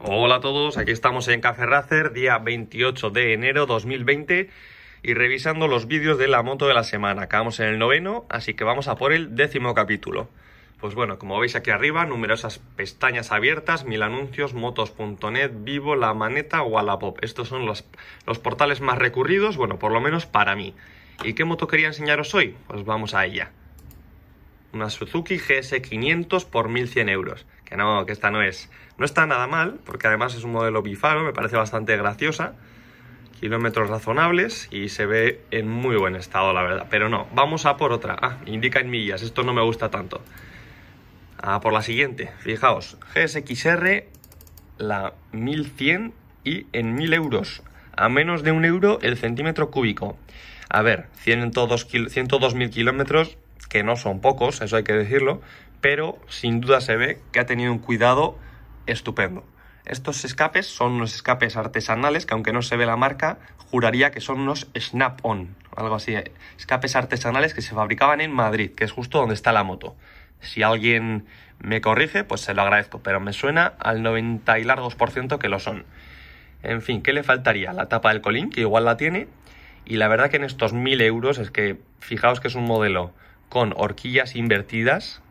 Hola a todos, aquí estamos en Café Racer, día 28 de enero 2020 y revisando los vídeos de la moto de la semana. Acabamos en el noveno, así que vamos a por el décimo capítulo. Pues bueno, como veis aquí arriba, numerosas pestañas abiertas, mil anuncios, motos.net, Vivo, La Maneta o pop. Estos son los, los portales más recurridos, bueno, por lo menos para mí. ¿Y qué moto quería enseñaros hoy? Pues vamos a ella una Suzuki GS500 por 1100 euros. Que no, que esta no es. No está nada mal, porque además es un modelo bifaro, me parece bastante graciosa. Kilómetros razonables y se ve en muy buen estado, la verdad. Pero no, vamos a por otra. Ah, indica en millas, esto no me gusta tanto. A por la siguiente, fijaos, GSXR, la 1100 y en 1000 euros. A menos de un euro el centímetro cúbico. A ver, 102.000 kilómetros que no son pocos, eso hay que decirlo, pero sin duda se ve que ha tenido un cuidado estupendo. Estos escapes son unos escapes artesanales que aunque no se ve la marca, juraría que son unos snap-on, algo así, escapes artesanales que se fabricaban en Madrid, que es justo donde está la moto. Si alguien me corrige, pues se lo agradezco, pero me suena al 90 y largos por ciento que lo son. En fin, ¿qué le faltaría? La tapa del colín, que igual la tiene, y la verdad que en estos 1000 euros es que, fijaos que es un modelo con horquillas invertidas,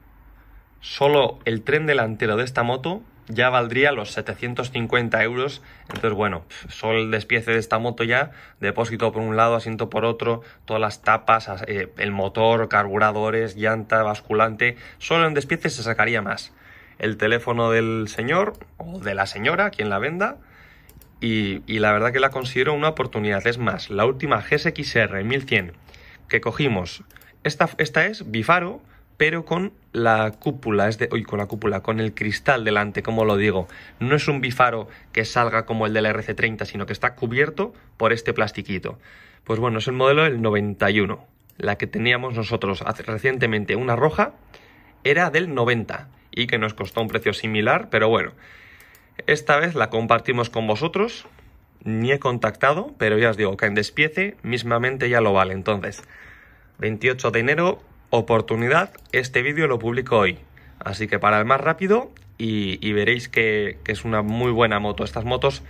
solo el tren delantero de esta moto ya valdría los 750 euros. Entonces, bueno, solo el despiece de esta moto ya, depósito por un lado, asiento por otro, todas las tapas, eh, el motor, carburadores, llanta, basculante, solo en despiece se sacaría más. El teléfono del señor o de la señora, quien la venda, y, la verdad que la considero una oportunidad. Es más, la última GSXR 1100 que cogimos esta, es bifaro, pero con la cúpula, es de, uy, con la cúpula, con el cristal delante, como lo digo. No es un bifaro que salga como el del RC30, sino que está cubierto por este plastiquito. Pues bueno, es el modelo del 91. La que teníamos nosotros hace, recientemente, una roja, era del 90 y que nos costó un precio similar, pero bueno, esta vez la compartimos con vosotros. Ni he contactado, pero ya os digo que en despiece mismamente ya lo vale. Entonces, 28 de enero, oportunidad, este vídeo lo publico hoy. Así que para el más rápido y, veréis que, es una muy buena moto. Estas motos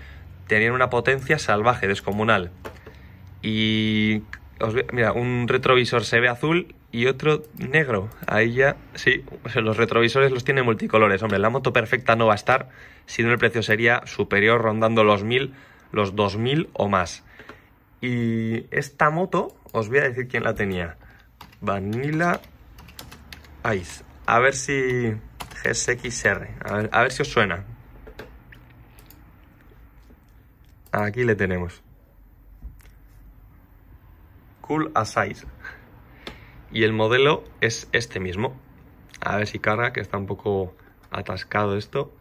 tenían una potencia salvaje, descomunal. Y os, mira, un retrovisor se ve azul y otro negro. Ahí ya, sí, pues los retrovisores los tiene multicolores. Hombre, la moto perfecta no va a estar, sino el precio sería superior rondando los 1000, los 2000 o más. Y esta moto os voy a decir quién la tenía. Vanilla Ice. A ver si... GSXR. A ver, a ver si os suena. Aquí le tenemos. Cool as Ice. Y el modelo es este mismo. A ver si carga, que está un poco atascado esto.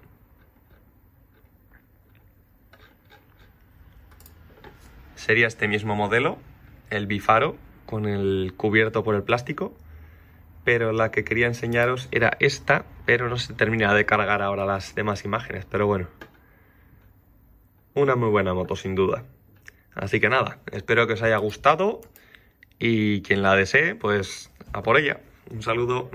Sería este mismo modelo el bifaro con el cubierto por el plástico, pero la que quería enseñaros era esta, pero no se termina de cargar ahora las demás imágenes, pero bueno. Una muy buena moto, sin duda. Así que nada, espero que os haya gustado y quien la desee, pues a por ella. Un saludo.